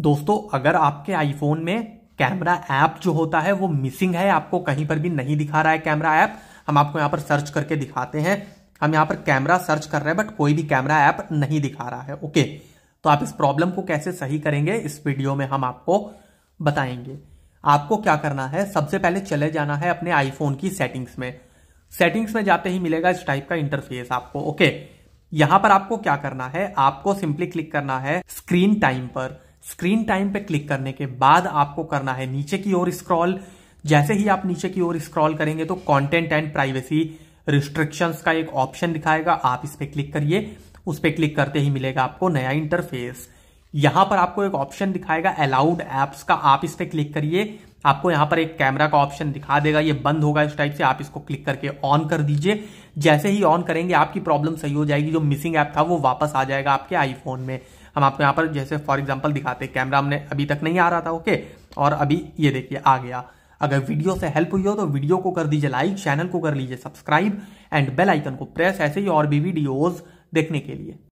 दोस्तों अगर आपके आईफोन में कैमरा ऐप जो होता है वो मिसिंग है आपको कहीं पर भी नहीं दिखा रहा है कैमरा ऐप हम आपको यहाँ पर सर्च करके दिखाते हैं हम यहाँ पर कैमरा सर्च कर रहे हैं बट कोई भी कैमरा ऐप नहीं दिखा रहा है ओके तो आप इस प्रॉब्लम को कैसे सही करेंगे इस वीडियो में हम आपको बताएंगे आपको क्या करना है सबसे पहले चले जाना है अपने आईफोन की सेटिंग्स में सेटिंग्स में जाते ही मिलेगा इस टाइप का इंटरफेस आपको ओके यहां पर आपको क्या करना है आपको सिंपली क्लिक करना है स्क्रीन टाइम पर स्क्रीन टाइम पे क्लिक करने के बाद आपको करना है नीचे की ओर स्क्रॉल जैसे ही आप नीचे की ओर स्क्रॉल करेंगे तो कंटेंट एंड प्राइवेसी रिस्ट्रिक्शंस का एक ऑप्शन दिखाएगा आप इस पर क्लिक करिए उस पर क्लिक करते ही मिलेगा आपको नया इंटरफेस यहां पर आपको एक ऑप्शन दिखाएगा अलाउड एप्स का आप इस पर क्लिक करिए आपको यहां पर एक कैमरा का ऑप्शन दिखा देगा ये बंद होगा इस टाइप से आप इसको क्लिक करके ऑन कर दीजिए जैसे ही ऑन करेंगे आपकी प्रॉब्लम सही हो जाएगी जो मिसिंग ऐप था वो वापस आ जाएगा आपके आईफोन में हम आपको यहाँ पर जैसे फॉर एग्जाम्पल दिखाते कैमरा हमने अभी तक नहीं आ रहा था ओके और अभी ये देखिए आ गया अगर वीडियो से हेल्प हुई हो तो वीडियो को कर दीजिए लाइक चैनल को कर लीजिए सब्सक्राइब एंड बेल आइकन को प्रेस ऐसे ही और भी वीडियोज देखने के लिए